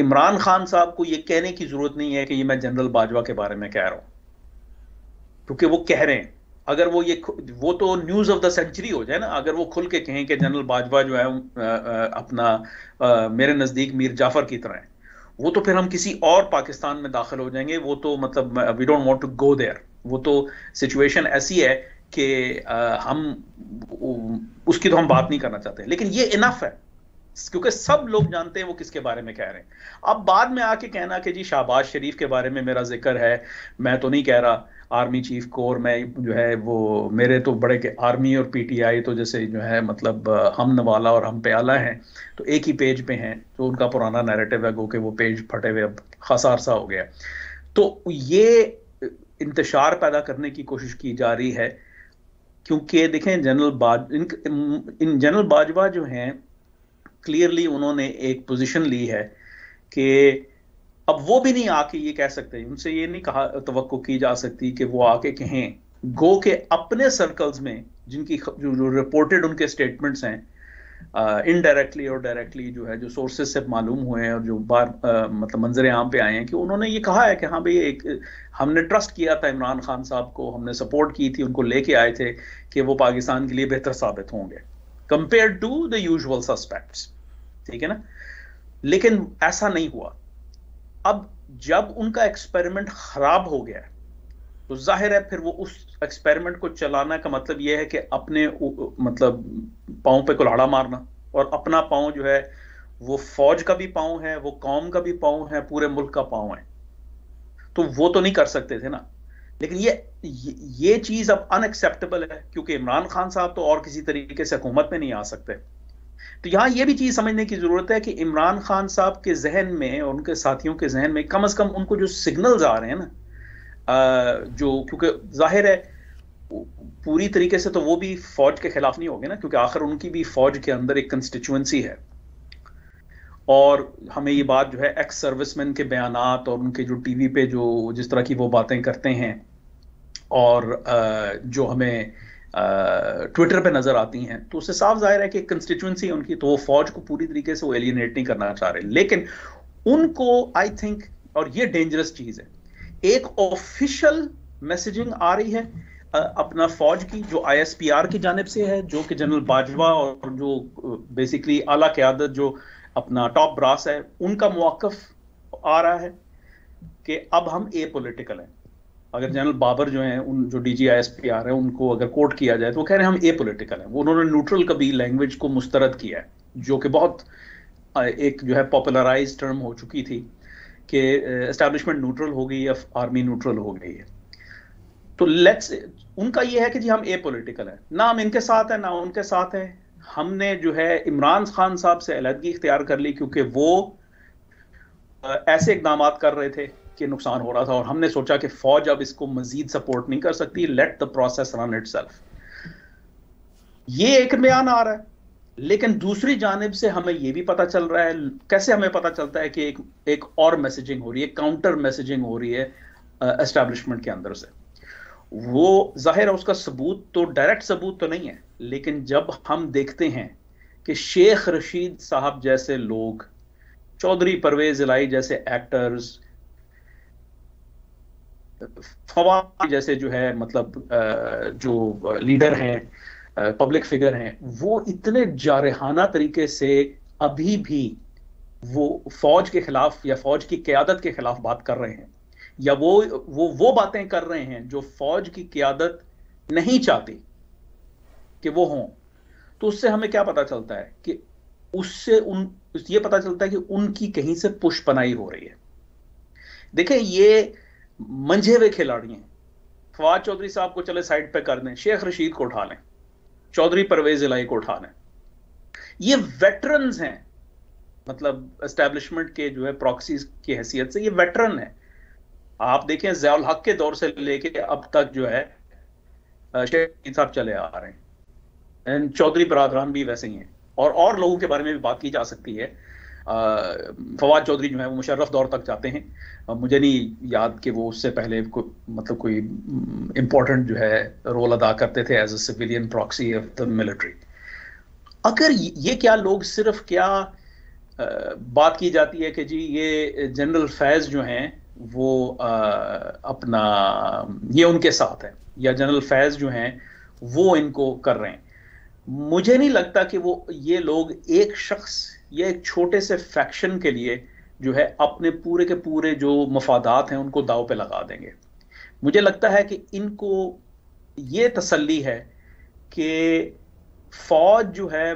इमरान खान साहब को ये कहने की जरूरत नहीं है कि ये मैं जनरल बाजवा के बारे में कह रहा हूं क्योंकि वो कह रहे हैं अगर वो ये वो तो न्यूज ऑफ द सेंचुरी हो जाए ना अगर वो खुल के कहें कि जनरल बाजवा जो है अपना आ, मेरे नजदीक मीर जाफर की तरह है वो तो फिर हम किसी और पाकिस्तान में दाखिल हो जाएंगे वो तो मतलब we don't want to go there वो तो सिचुएशन ऐसी है कि हम उसकी तो हम बात नहीं करना चाहते लेकिन ये इनफ है क्योंकि सब लोग जानते हैं वो किसके बारे में कह रहे हैं अब बाद में आके कहना कि जी शाहबाज शरीफ के बारे में मेरा जिक्र है मैं तो नहीं कह रहा आर्मी चीफ को और मैं जो है वो मेरे तो बड़े के आर्मी और पीटीआई तो जैसे जो है मतलब हम नवाला और हम प्याला हैं तो एक ही पेज पे हैं तो उनका पुराना नैरेटिव है गो के वो पेज फटे हुए अब खसार सा हो गया तो ये इंतशार पैदा करने की कोशिश की जा रही है क्योंकि देखें जनरल बाज इन, इन जनरल बाजवा जो हैं क्लियरली उन्होंने एक पोजीशन ली है कि अब वो भी नहीं आके ये कह सकते उनसे ये नहीं कहा तो की जा सकती कि वो आके कहें गो के अपने सर्कल्स में जिनकी जो, रिपोर्टेड उनके स्टेटमेंट्स हैं इनडायरेक्टली और डायरेक्टली जो है जो सोर्सेज से मालूम हुए हैं और जो बार आ, मतलब मंजर आम पे आए हैं कि उन्होंने ये कहा है कि हाँ भाई एक हमने ट्रस्ट किया था इमरान खान साहब को हमने सपोर्ट की थी उनको लेके आए थे कि वो पाकिस्तान के लिए बेहतर साबित होंगे compare to the usual suspects ठीक है ना लेकिन ऐसा नहीं हुआ अब जब उनका एक्सपेरिमेंट खराब हो गया तो जाहिर है फिर वो उस एक्सपेरिमेंट को चलाना का मतलब यह है कि अपने मतलब पाओं पे कुल्हाड़ा मारना और अपना पाओ जो है वो फौज का भी पाओ है वो कौम का भी पाओ है पूरे मुल्क का पाँव है तो वो तो नहीं कर सकते थे ना लेकिन ये ये चीज अब अनएक्सेप्टेबल है क्योंकि इमरान खान साहब तो और किसी तरीके से हुकूमत में नहीं आ सकते तो यहाँ यह भी चीज़ समझने की ज़रूरत है कि इमरान खान साहब के जहन में और उनके साथियों के जहन में कम अज़ कम उनको जो सिग्नल्स आ रहे हैं ना जो क्योंकि जाहिर है पूरी तरीके से तो वो भी फौज के खिलाफ नहीं हो ना क्योंकि आखिर उनकी भी फौज के अंदर एक कंस्टिट्यूंसी है और हमें ये बात जो है एक्स सर्विसमैन के बयान और उनके जो टीवी पे जो जिस तरह की वो बातें करते हैं और जो हमें ट्विटर पे नजर आती हैं तो उससे साफ जाहिर है कि कंस्टिट्यूंसी उनकी तो वो फौज को पूरी तरीके से वो एलिनेट नहीं करना चाह रहे लेकिन उनको आई थिंक और ये डेंजरस चीज है एक ऑफिशियल मैसेजिंग आ रही है अपना फौज की जो आईएसपीआर की जानब से है जो कि जनरल बाजवा और जो बेसिकली आला क्यादत जो अपना टॉप ब्रास है उनका मौकफ आ रहा है कि अब हम ए पोलिटिकल हैं अगर जनरल बाबर जो हैं उन जो D G I S P R है उनको अगर कोर्ट किया जाए तो वो कह रहे हैं हम ए पोलिटिकल हैं उन्होंने न्यूट्रल कभी लैंग्वेज को मुस्तरद किया है जो कि बहुत एक जो है पॉपुलराइज टर्म हो चुकी थी कि एस्टेब्लिशमेंट न्यूट्रल हो गई या आर्मी न्यूट्रल हो गई है तो लेट्स उनका ये है कि जी हम ए पोलिटिकल हैं ना हम इनके साथ हैं ना उनके साथ हैं हमने जो है इमरान खान साहब से अलहदगी इख्तियार कर ली क्योंकि वो ऐसे इकदाम कर रहे थे के नुकसान हो रहा था और हमने सोचा कि फौज अब इसको मजीद सपोर्ट नहीं कर सकती let the process run it ये एक बयान आ रहा है लेकिन दूसरी जानब से हमें यह भी पता चल रहा है कैसे हमें पता चलता है कि एक एक और मैसेजिंग हो रही है काउंटर मैसेजिंग हो रही है एस्टेब्लिशमेंट के अंदर से वो जाहिर है उसका सबूत तो डायरेक्ट सबूत तो नहीं है लेकिन जब हम देखते हैं कि शेख रशीद साहब जैसे लोग चौधरी परवेज इलाई जैसे एक्टर्स आ, फवाद जैसे जो है मतलब जो लीडर हैं पब्लिक फिगर हैं वो इतने जारहाना तरीके से अभी भी वो फौज के खिलाफ या फौज की क्यादत के खिलाफ बात कर रहे हैं या वो वो वो बातें कर रहे हैं जो फौज की क्यादत नहीं चाहती कि वो हों तो उससे हमें क्या पता चलता है कि उससे उन ये पता चलता है कि उनकी कहीं से पुष्पनाई हो रही है देखें ये मंझे हुए खिलाड़ी हैं फवाद चौधरी साहब को चले साइड पे कर दें शेख रशीद को उठा लें चौधरी परवेज इलाई को उठा लें ये वेटरन हैं मतलब एस्टेब्लिशमेंट के जो है प्रॉक्सीज की हैसियत से ये वेटरन है आप देखें जयाल हक के दौर से लेके अब तक जो है शेख साहब चले आ रहे हैं चौधरी बरादरान भी वैसे ही हैं और और लोगों के बारे में भी बात की जा सकती है फवाद चौधरी जो है वो मुशर्रफ दौर तक जाते हैं मुझे नहीं याद कि वो उससे पहले को, मतलब कोई इम्पोर्टेंट हम्म, जो है रोल अदा करते थे as a civilian proxy of the military अगर ये क्या लोग सिर्फ क्या बात की जाती है कि जी ये जनरल फैज जो हैं वो अपना ये उनके साथ है या जनरल फैज जो हैं वो इनको कर रहे हैं मुझे नहीं लगता कि वो ये लोग एक शख्स ये एक छोटे से फैक्शन के लिए जो है अपने पूरे के पूरे जो मफादात हैं उनको दाव पे लगा देंगे मुझे लगता है कि इनको ये तसल्ली है कि फौज जो है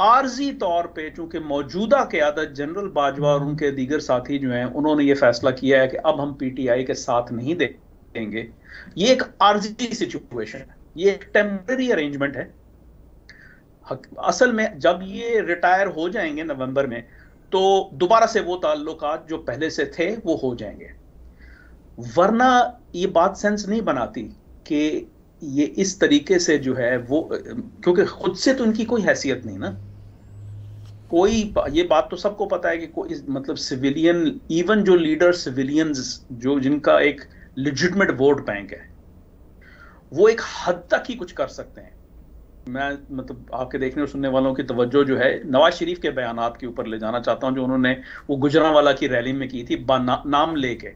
आर्जी तौर पे चूंकि मौजूदा क्यादत जनरल बाजवा और उनके दीगर साथी जो हैं उन्होंने ये फैसला किया है कि अब हम पीटीआई के साथ नहीं देंगे ये एक आर्जी सिचुएशन है ये एक टेम्पररी अरेंजमेंट है असल में जब ये रिटायर हो जाएंगे नवंबर में तो दोबारा से वो ताल्लुक जो पहले से थे वो हो जाएंगे वरना ये बात सेंस नहीं बनाती कि ये इस तरीके से जो है वो क्योंकि खुद से तो इनकी कोई हैसियत नहीं ना कोई ये बात तो सबको पता है कि कोई मतलब सिविलियन इवन जो लीडर सिविलियंस जो जिनका एक लिजिटमेट वोट बैंक है वो एक हद तक ही कुछ कर सकते हैं मैं मतलब आपके देखने और सुनने वालों की तवज्जो जो है नवाज शरीफ के बयान के ऊपर ले जाना चाहता हूँ जो उन्होंने वो गुजरावाला की रैली में की थी ना, नाम लेके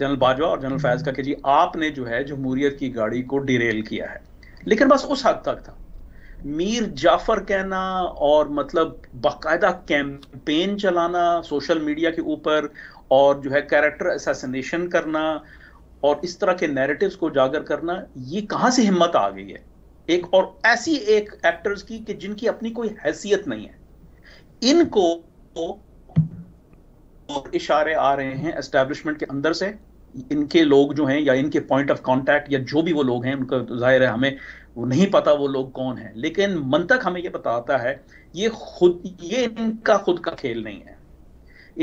जनरल बाजवा और जनरल फैज का कि जी आपने जो है जमहूरियत की गाड़ी को डिरेल किया है लेकिन बस उस हद तक था मीर जाफर कहना और मतलब बाकायदा कैंपेन चलाना सोशल मीडिया के ऊपर और जो है कैरेक्टर असैसिनेशन करना और इस तरह के नैरेटिव्स को उजागर करना ये कहाँ से हिम्मत आ गई है एक और ऐसी एक एक्टर्स की कि जिनकी अपनी कोई हैसियत नहीं है इनको इशारे आ रहे हैं एस्टेब्लिशमेंट के अंदर से इनके लोग जो हैं या इनके पॉइंट ऑफ कांटेक्ट या जो भी वो लोग हैं उनका जाहिर है हमें वो नहीं पता वो लोग कौन है लेकिन मन तक हमें ये बताता है ये खुद ये इनका खुद का खेल नहीं है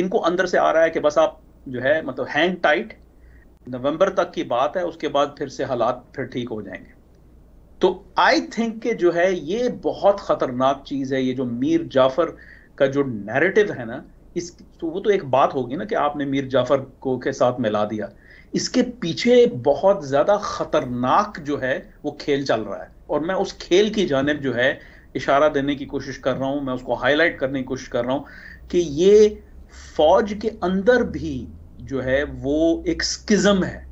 इनको अंदर से आ रहा है कि बस आप जो है मतलब हैंग टाइट नवंबर तक की बात है उसके बाद फिर से हालात फिर ठीक हो जाएंगे तो आई थिंक के जो है ये बहुत खतरनाक चीज है ये जो मीर जाफर का जो नैरेटिव है ना इस तो वो तो एक बात होगी ना कि आपने मीर जाफर को के साथ मिला दिया इसके पीछे बहुत ज्यादा खतरनाक जो है वो खेल चल रहा है और मैं उस खेल की जानब जो है इशारा देने की कोशिश कर रहा हूं मैं उसको हाईलाइट करने की कोशिश कर रहा हूं कि ये फौज के अंदर भी जो है वो एक स्किज्म है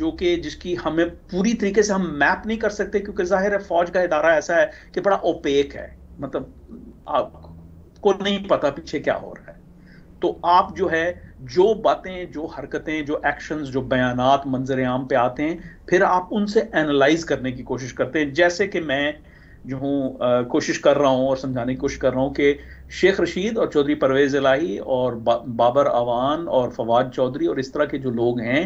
जो कि जिसकी हमें पूरी तरीके से हम मैप नहीं कर सकते क्योंकि जाहिर है फौज का इदारा ऐसा है कि बड़ा ओपेक है मतलब आपको नहीं पता पीछे क्या हो रहा है तो आप जो है जो बातें जो हरकतें जो एक्शंस जो बयानात मंजर आम पे आते हैं फिर आप उनसे एनालाइज करने की कोशिश करते हैं जैसे कि मैं जो हूँ कोशिश कर रहा हूँ और समझाने की कोशिश कर रहा हूँ कि शेख रशीद और चौधरी परवेज़ इलाही और बा, बाबर अवान और फवाद चौधरी और इस तरह के जो लोग हैं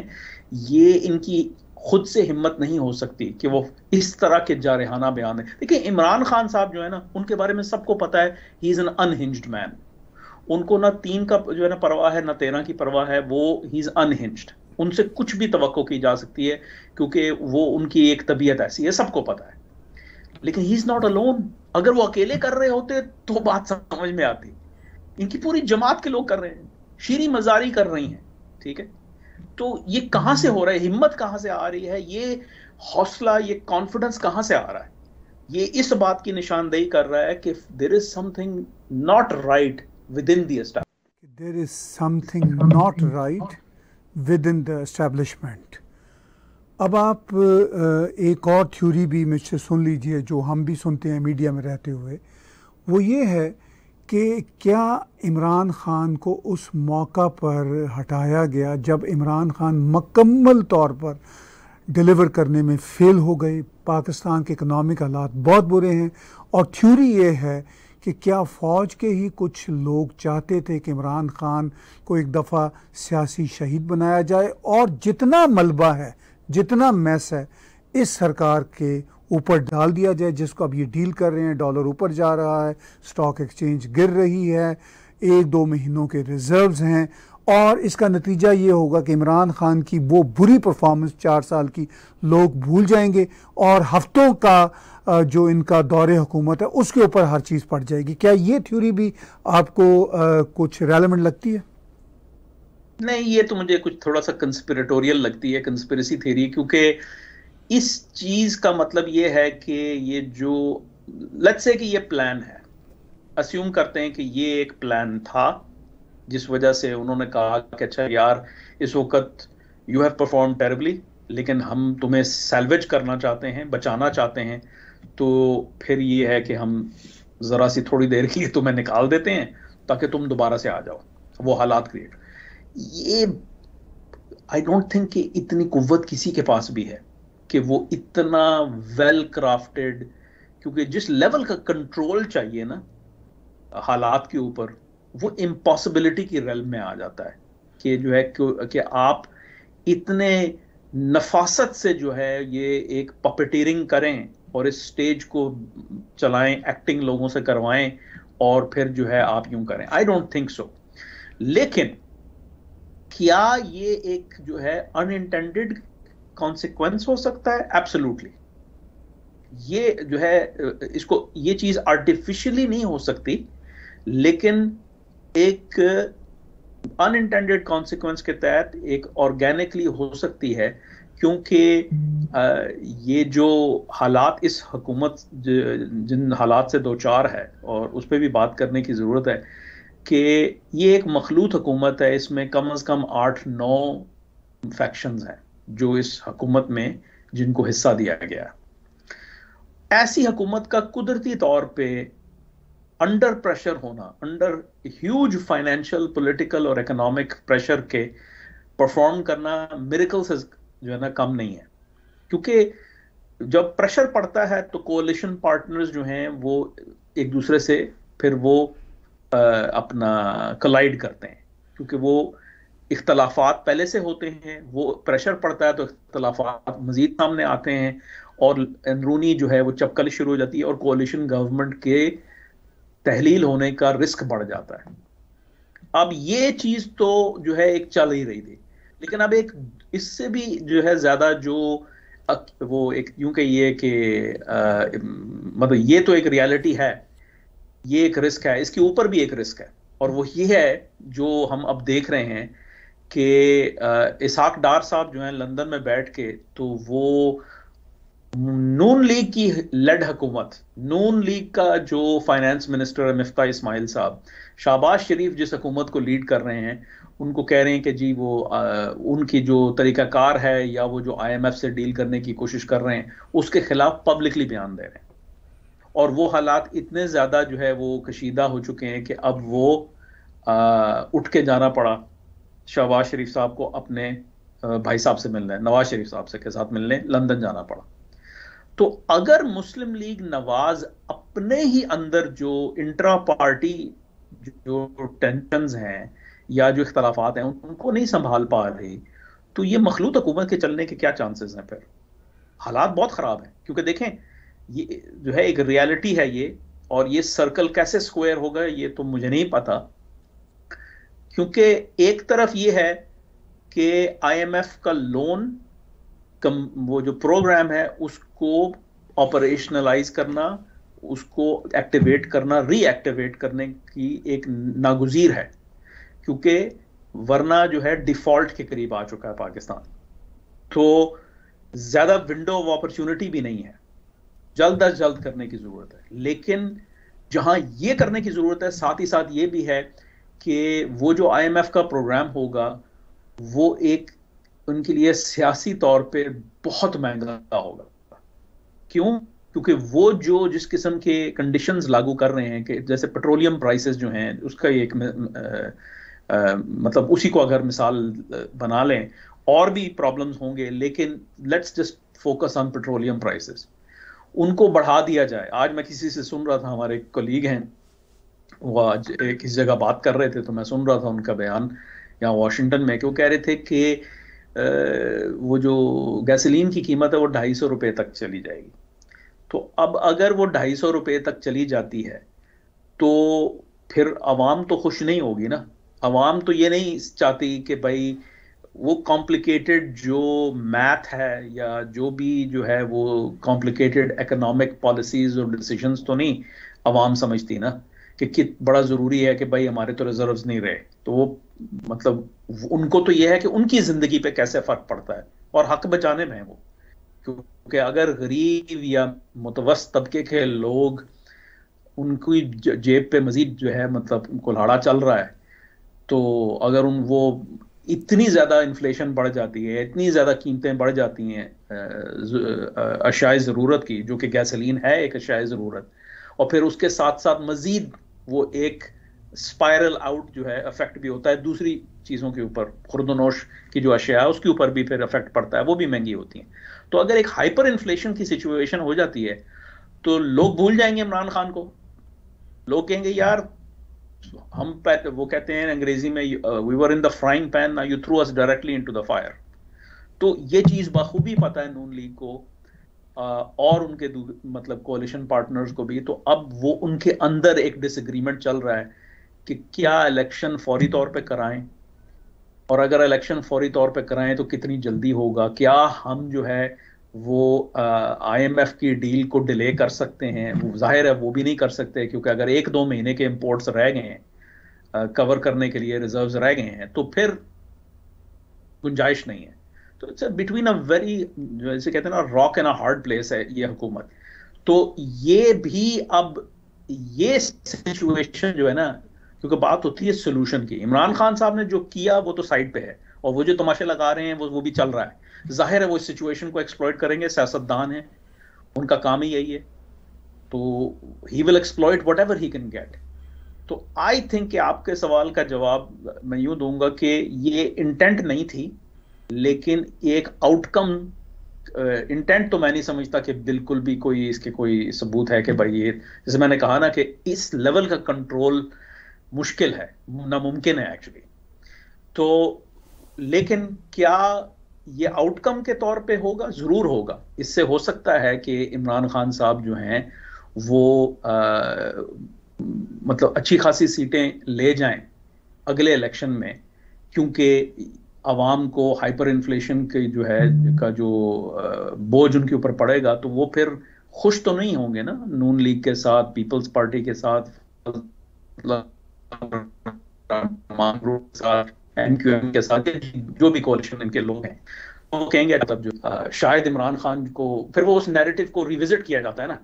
ये इनकी खुद से हिम्मत नहीं हो सकती कि वो इस तरह के जारहाना बयान है देखिए इमरान खान साहब जो है ना उनके बारे में सबको पता है he is an unhinged man उनको ना तीन का जो है ना परवाह है ना तेरह की परवाह है वो ही इज़ अनहिंज्ड उनसे कुछ भी तो की जा सकती है क्योंकि वो उनकी एक तबीयत ऐसी है सबको पता है लेकिन ही इज नॉट अलोन अगर वो अकेले कर रहे होते तो बात समझ में आती इनकी पूरी जमात के लोग कर रहे हैं शीरी मजारी कर रही हैं ठीक है तो ये कहां से हो रहा है हिम्मत कहां से आ रही है ये हौसला ये कॉन्फिडेंस कहां से आ रहा है ये इस बात की निशानदेही कर रहा है कि there is something not right within the is something not right within the establishment अब आप एक और थ्योरी भी मुझसे सुन लीजिए जो हम भी सुनते हैं मीडिया में रहते हुए वो ये है कि क्या इमरान ख़ान को उस मौका पर हटाया गया जब इमरान ख़ान मकम्मल तौर पर डिलीवर करने में फेल हो गए पाकिस्तान के इकनॉमिक हालात बहुत बुरे हैं और थ्योरी ये है कि क्या फ़ौज के ही कुछ लोग चाहते थे कि इमरान ख़ान को एक दफ़ा सियासी शहीद बनाया जाए और जितना मलबा है जितना मैस है इस सरकार के ऊपर डाल दिया जाए जिसको अब ये डील कर रहे हैं डॉलर ऊपर जा रहा है स्टॉक एक्सचेंज गिर रही है एक दो महीनों के रिजर्व्स हैं और इसका नतीजा ये होगा कि इमरान खान की वो बुरी परफॉर्मेंस चार साल की लोग भूल जाएंगे और हफ्तों का जो इनका दौरे हुकूमत है उसके ऊपर हर चीज़ पड़ जाएगी क्या ये थ्योरी भी आपको कुछ रेलिवेंट लगती है नहीं ये तो मुझे कुछ थोड़ा सा कंस्पिरेटोरियल लगती है कंस्पिरेसी थ्योरी क्योंकि इस चीज का मतलब ये है कि ये जो लेट्स से कि ये प्लान है अस्यूम करते हैं कि ये एक प्लान था जिस वजह से उन्होंने कहा कि अच्छा यार इस वक्त यू हैव परफॉर्म टेरेबली लेकिन हम तुम्हें सेल्वेज करना चाहते हैं बचाना चाहते हैं तो फिर ये है कि हम ज़रा सी थोड़ी देर के लिए तुम्हें निकाल देते हैं ताकि तुम दोबारा से आ जाओ वो हालात क्रिएट ये आई डोंट थिंक कि इतनी कुवत किसी के पास भी है कि वो इतना वेल क्राफ्टेड क्योंकि जिस लेवल का कंट्रोल चाहिए ना हालात के ऊपर वो इम्पॉसिबिलिटी की रेल में आ जाता है कि जो है कि आप इतने नफासत से जो है ये एक पपेटेरिंग करें और इस स्टेज को चलाएं एक्टिंग लोगों से करवाएं और फिर जो है आप यूं करें आई डोंट थिंक सो लेकिन क्या ये एक जो है अनइंटेंडेड कॉन्सिक्वेंस हो सकता है एब्सोल्युटली ये जो है इसको ये चीज आर्टिफिशियली नहीं हो सकती लेकिन एक अनइंटेंडेड कॉन्सिक्वेंस के तहत एक ऑर्गेनिकली हो सकती है क्योंकि ये जो हालात इस हुकूमत जिन हालात से दो चार है और उस पर भी बात करने की ज़रूरत है कि ये एक मखलूत हुकूमत है इसमें कम अज़ कम आठ नौ फैक्शन हैं जो इस हकूमत में जिनको हिस्सा दिया गया ऐसी हकूमत का कुदरती तौर पर अंडर प्रेशर होना अंडर ह्यूज फाइनेंशियल पोलिटिकल और इकोनॉमिक प्रेशर के परफॉर्म करना मेरिकल से जो है ना कम नहीं है क्योंकि जब प्रेशर पड़ता है तो कोलिशन पार्टनर्स जो हैं वो एक दूसरे से फिर वो अपना कलाइड करते हैं क्योंकि वो इख्तलाफात पहले से होते हैं वो प्रेशर पड़ता है तो इख्तलाफात मजीद सामने आते हैं और अंदरूनी जो है वो चपकल शुरू हो जाती है और कोलिशन गवर्नमेंट के तहलील होने का रिस्क बढ़ जाता है अब ये चीज़ तो जो है एक चल ही रही थी लेकिन अब एक इससे भी जो है ज़्यादा जो वो एक यूं कहिए कि मतलब ये तो एक रियलिटी है ये एक रिस्क है इसके ऊपर भी एक रिस्क है और वो ये है जो हम अब देख रहे हैं कि इसहाक डार साहब जो हैं लंदन में बैठ के तो वो नून लीग की लेड हुकूमत नून लीग का जो फाइनेंस मिनिस्टर है मिफ्ता इस्माइल साहब शाबाज शरीफ जिस हुकूमत को लीड कर रहे हैं उनको कह रहे हैं कि जी वो आ, उनकी जो तरीकाकार है या वो जो आईएमएफ से डील करने की कोशिश कर रहे हैं उसके खिलाफ पब्लिकली बयान दे रहे हैं और वो हालात इतने ज़्यादा जो है वो कशीदा हो चुके हैं कि अब वो आ, उठ के जाना पड़ा शहबाज शरीफ साहब को अपने भाई साहब से मिलने नवाज शरीफ साहब से के साथ मिलने लंदन जाना पड़ा तो अगर मुस्लिम लीग नवाज अपने ही अंदर जो इंट्रा पार्टी जो टेंशन हैं या जो इख्तलाफा हैं उनको नहीं संभाल पा रही तो ये मखलूत हुकूमत के चलने के क्या चांसेस हैं फिर हालात बहुत ख़राब हैं क्योंकि देखें ये जो है एक रियलिटी है ये और ये सर्कल कैसे स्क्वायर होगा ये तो मुझे नहीं पता क्योंकि एक तरफ ये है कि आईएमएफ का लोन कम वो जो प्रोग्राम है उसको ऑपरेशनलाइज करना उसको एक्टिवेट करना रीएक्टिवेट करने की एक नागुजीर है क्योंकि वरना जो है डिफॉल्ट के करीब आ चुका है पाकिस्तान तो ज्यादा विंडो ऑफ अपॉर्चुनिटी भी नहीं है जल्द अज जल्द करने की ज़रूरत है लेकिन जहां ये करने की ज़रूरत है साथ ही साथ ये भी है कि वो जो आईएमएफ का प्रोग्राम होगा वो एक उनके लिए सियासी तौर पे बहुत महंगा होगा क्यों क्योंकि वो जो जिस किस्म के कंडीशंस लागू कर रहे हैं कि जैसे पेट्रोलियम प्राइसेस जो हैं उसका एक आ, आ, मतलब उसी को अगर मिसाल बना लें और भी प्रॉब्लम्स होंगे लेकिन let's just focus on petroleum prices उनको बढ़ा दिया जाए आज मैं किसी से सुन रहा था हमारे कलीग हैं वो आज किसी जगह बात कर रहे थे तो मैं सुन रहा था उनका बयान यहाँ वाशिंगटन में कि वो कह रहे थे कि वो जो गैसोलीन की कीमत है वो ढाई सौ रुपये तक चली जाएगी तो अब अगर वो ढाई सौ रुपये तक चली जाती है तो फिर आवाम तो खुश नहीं होगी ना आवाम तो ये नहीं चाहती कि भाई वो कॉम्प्लिकेटेड जो मैथ है या जो भी जो है वो कॉम्प्लिकेटेड इकोनॉमिक पॉलिसीज और डिसीजंस तो नहीं आवाम समझती ना कि कित बड़ा ज़रूरी है कि भाई हमारे तो रिजर्व नहीं रहे तो वो मतलब उनको तो ये है कि उनकी ज़िंदगी पे कैसे फ़र्क पड़ता है और हक बचाने में है वो क्योंकि अगर गरीब या मुतवस तबके के लोग उनकी जेब पे मजीद जो है मतलब कुल्हाड़ा चल रहा है तो अगर उन वो इतनी ज़्यादा इन्फ्लेशन बढ़ जाती है इतनी ज़्यादा कीमतें बढ़ जाती हैं अशाय ज़रूरत की जो कि गैसोलीन है एक अशाय ज़रूरत और फिर उसके साथ साथ मज़ीद वो एक स्पायरल आउट जो है अफेक्ट भी होता है दूसरी चीज़ों के ऊपर खुरदनोश की जो अशिया है उसके ऊपर भी फिर अफेक्ट पड़ता है वो भी महंगी होती हैं तो अगर एक हाइपर इन्फ्लेशन की सिचुएशन हो जाती है तो लोग भूल जाएंगे इमरान खान को लोग कहेंगे यार हम वो कहते हैं अंग्रेजी में we were in the frying pan ना you threw us directly into the fire तो ये चीज बखूबी पता है नून लीग को uh, और उनके मतलब कोलिशन पार्टनर्स को भी तो अब वो उनके अंदर एक डिसएग्रीमेंट चल रहा है कि क्या इलेक्शन फौरी तौर पे कराएं और अगर इलेक्शन फौरी तौर पे कराएं तो कितनी जल्दी होगा क्या हम जो है वो आईएमएफ की डील को डिले कर सकते हैं वो जाहिर है वो भी नहीं कर सकते क्योंकि अगर एक दो महीने के इम्पोर्ट्स रह गए हैं कवर करने के लिए रिजर्व रह गए हैं तो फिर गुंजाइश नहीं है तो इट्स बिटवीन अ वेरी जैसे कहते हैं ना rock and a hard place है ये हुकूमत तो ये भी अब ये सिचुएशन जो है ना क्योंकि बात होती है सोल्यूशन की इमरान खान साहब ने जो किया वो तो साइड पे है और वो जो तमाशे लगा रहे हैं वो वो भी चल रहा है जाहिर है वो इस सिचुएशन को एक्सप्लॉयट करेंगे सियासतदान है उनका काम ही यही है तो he will exploit whatever he can get तो आई थिंक कि आपके सवाल का जवाब मैं यूं दूंगा कि ये इंटेंट नहीं थी लेकिन एक आउटकम इंटेंट तो मैं नहीं समझता कि बिल्कुल भी कोई इसके कोई सबूत है कि भाई ये जैसे मैंने कहा ना कि इस लेवल का कंट्रोल मुश्किल है नामुमकिन है एक्चुअली तो लेकिन क्या ये आउटकम के तौर पे होगा ज़रूर होगा इससे हो सकता है कि इमरान खान साहब जो हैं वो आ, मतलब अच्छी खासी सीटें ले जाएं अगले इलेक्शन में क्योंकि आवाम को हाइपर इन्फ्लेशन के जो है का जो बोझ उनके ऊपर पड़ेगा तो वो फिर खुश तो नहीं होंगे ना नून लीग के साथ पीपल्स पार्टी के साथ मतलब, एनक्यूएम के साथ जो भी कोलिशन इनके लोग हैं वो कहेंगे तब मतलब जो शायद इमरान खान को फिर वो उस नैरेटिव को रिविजिट किया जाता है ना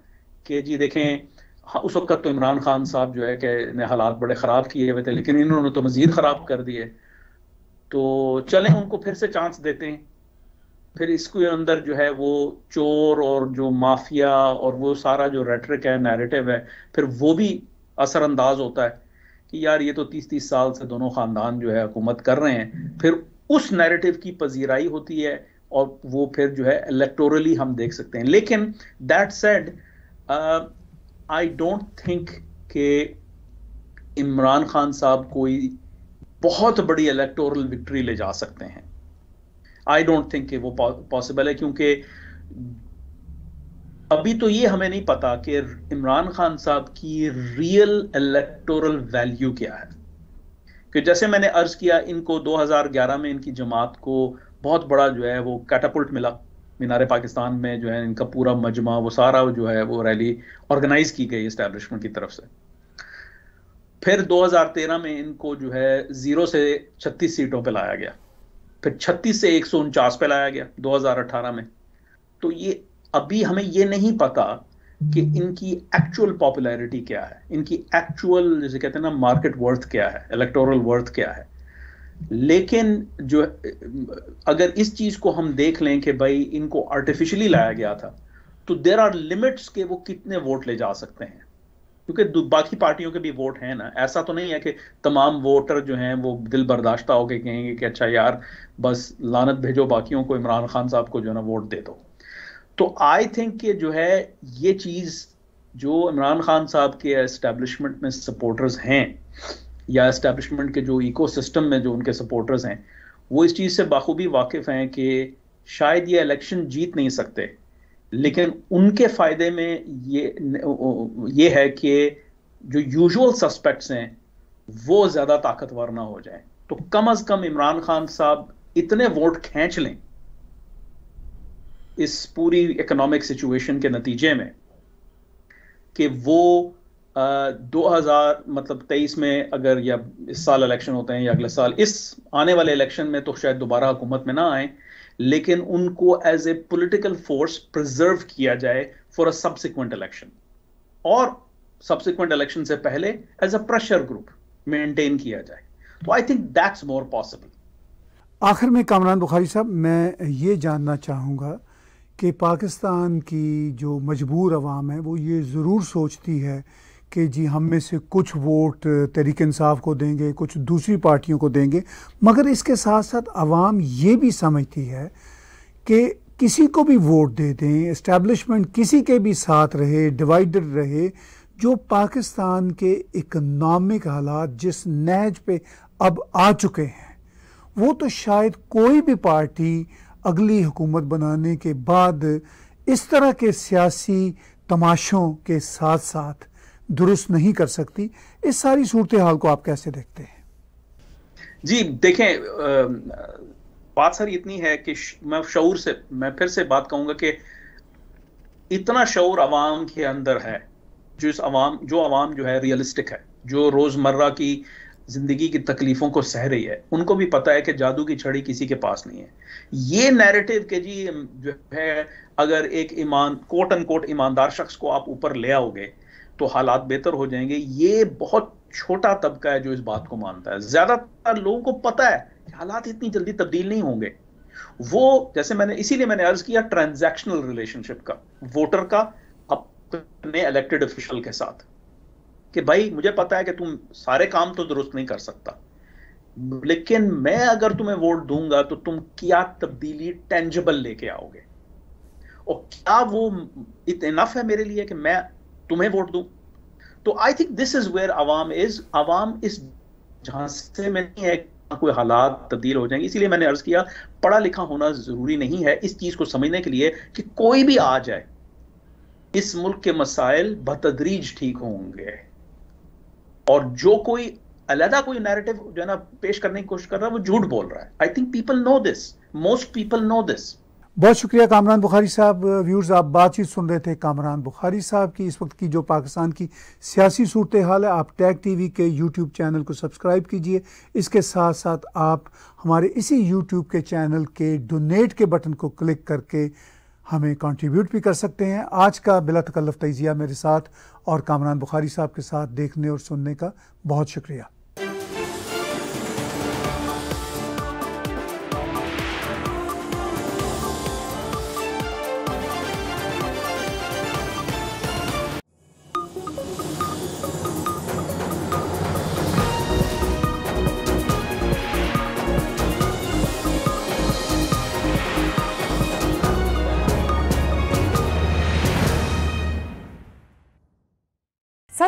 कि जी देखें हाँ, उस वक्त तो इमरान खान साहब जो है कि ने हालात बड़े ख़राब किए हुए थे लेकिन इन्होंने तो मज़ीद ख़राब कर दिए तो चलें उनको फिर से चांस देते हैं फिर इसके अंदर जो है वो चोर और जो माफिया और वो सारा जो रेटरिक है नैरेटिव है फिर वो भी असरअंदाज होता है कि यार ये तो तीस तीस साल से दोनों खानदान जो है हुकूमत कर रहे हैं फिर उस नैरेटिव की पजीराई होती है और वो फिर जो है इलेक्टोरली हम देख सकते हैं लेकिन that said I don't think के इमरान खान साहब कोई बहुत बड़ी इलेक्टोरल विक्ट्री ले जा सकते हैं आई डोंट थिंक कि वो पॉसिबल है क्योंकि अभी तो ये हमें नहीं पता कि इमरान खान साहब की रियल इलेक्टोरल वैल्यू क्या है कि जैसे मैंने अर्ज किया इनको 2011 में इनकी जमात को बहुत बड़ा जो है वो कैटापुल्ट मिला मीनार पाकिस्तान में जो है इनका पूरा मजमा वो सारा जो है वो रैली ऑर्गेनाइज की गई इस्टेब्लिशमेंट की तरफ से फिर 2013 में इनको जो है जीरो से 36 सीटों पर लाया गया फिर 36 से एक पे लाया गया 2018 में तो ये अभी हमें ये नहीं पता कि हम्म। इनकी एक्चुअल पॉपुलैरिटी क्या है इनकी एक्चुअल जैसे कहते हैं ना मार्केट वर्थ क्या है इलेक्टोरल वर्थ क्या है लेकिन जो अगर इस चीज को हम देख लें कि भाई इनको आर्टिफिशियली लाया गया था तो देर आर लिमिट्स के वो कितने वोट ले जा सकते हैं क्योंकि बाकी पार्टियों के भी वोट हैं ना ऐसा तो नहीं है कि तमाम वोटर जो हैं वो दिल बर्दाश्ता होके कहेंगे कि अच्छा यार बस लानत भेजो बाकियों को इमरान खान साहब को जो है ना वोट दे दो तो आई थिंक कि जो है ये चीज़ जो इमरान खान साहब के इस्टेब्लिशमेंट में सपोर्टर्स हैं या एस्टेब्लिशमेंट के जो इकोसिस्टम में जो उनके सपोर्टर्स हैं वो इस चीज़ से बाखूबी वाकिफ़ हैं कि शायद ये इलेक्शन जीत नहीं सकते लेकिन उनके फ़ायदे में ये ये है कि जो यूजुअल सस्पेक्ट्स हैं वो ज़्यादा ताकतवर ना हो जाए तो कम अज़ कम इमरान खान साहब इतने वोट खींच लें इस पूरी इकोनॉमिक सिचुएशन के नतीजे में कि वो दो हज़ार मतलब तेईस में अगर या इस साल इलेक्शन होते हैं या अगले साल इस आने वाले इलेक्शन में तो शायद दोबारा हुकूमत में ना आए लेकिन उनको as a political force preserve किया जाए फॉर अ सबसिक्वेंट इलेक्शन और सब्सिक्वेंट इलेक्शन से पहले as a pressure group maintain किया जाए तो I think that's more possible आखिर में कामरान बुखारी साहब मैं ये जानना चाहूँगा कि पाकिस्तान की जो मजबूर आवाम है वो ये ज़रूर सोचती है कि जी हम में से कुछ वोट तहरीक इंसाफ को देंगे कुछ दूसरी पार्टियों को देंगे मगर इसके साथ साथ आवाम ये भी समझती है कि किसी को भी वोट दे दें इस्टेबलिशमेंट किसी के भी साथ रहे डिवाइडेड रहे जो पाकिस्तान के इकनॉमिक हालात जिस नहज पे अब आ चुके हैं वो तो शायद कोई भी पार्टी अगली हुकूमत बनाने के बाद इस तरह के सियासी तमाशों के साथ साथ दुरुस्त नहीं कर सकती इस सारी सूरत हाल को आप कैसे देखते हैं जी देखें बात सर इतनी है कि मैं शौर से मैं फिर से बात कहूंगा कि इतना शौर आवाम के अंदर है जो इस आवाम जो आवाम जो है रियलिस्टिक है जो रोज़मर्रा की जिंदगी की तकलीफों को सह रही है उनको भी पता है कि जादू की छड़ी किसी के पास नहीं है ये नैरेटिव के जी जो है अगर एक ईमान कोट एंड कोट ईमानदार शख्स को आप ऊपर ले आओगे तो हालात बेहतर हो जाएंगे ये बहुत छोटा तबका है जो इस बात को मानता है ज्यादातर लोगों को पता है कि हालात इतनी जल्दी तब्दील नहीं होंगे वो जैसे मैंने इसीलिए मैंने अर्ज किया ट्रांजैक्शनल रिलेशनशिप का वोटर का अपने इलेक्टेड ऑफिशियल के साथ कि भाई मुझे पता है कि तुम सारे काम तो दुरुस्त नहीं कर सकता लेकिन मैं अगर तुम्हें वोट दूंगा तो तुम क्या तब्दीली टेंजेबल लेके आओगे और क्या वो इतनाफ है मेरे लिए कि मैं तुम्हें वोट दूं तो I think this is where अवाम इज अवाम इस झांसे में नहीं है कोई हालात तब्दील हो जाएंगे इसीलिए मैंने अर्ज किया पढ़ा लिखा होना जरूरी नहीं है इस चीज को समझने के लिए कि कोई भी आ जाए इस मुल्क के मसाइल बतदरीज ठीक होंगे और जो कोई अलहदा कोई नैरेटिव जो है ना पेश करने की कोशिश कर रहा है वो झूठ बोल रहा है I think people know this most people know this बहुत शुक्रिया कामरान बुखारी साहब व्यूर्स आप बातचीत सुन रहे थे कामरान बुखारी साहब की इस वक्त की जो पाकिस्तान की सियासी सूरत हाल है आप टैग टीवी के यूट्यूब चैनल को सब्सक्राइब कीजिए इसके साथ साथ आप हमारे इसी यूट्यूब के चैनल के डोनेट के बटन को क्लिक करके हमें कंट्रीब्यूट भी कर सकते हैं आज का बिला तकल्लफ तजिया मेरे साथ और कामरान बुखारी साहब के साथ देखने और सुनने का बहुत शुक्रिया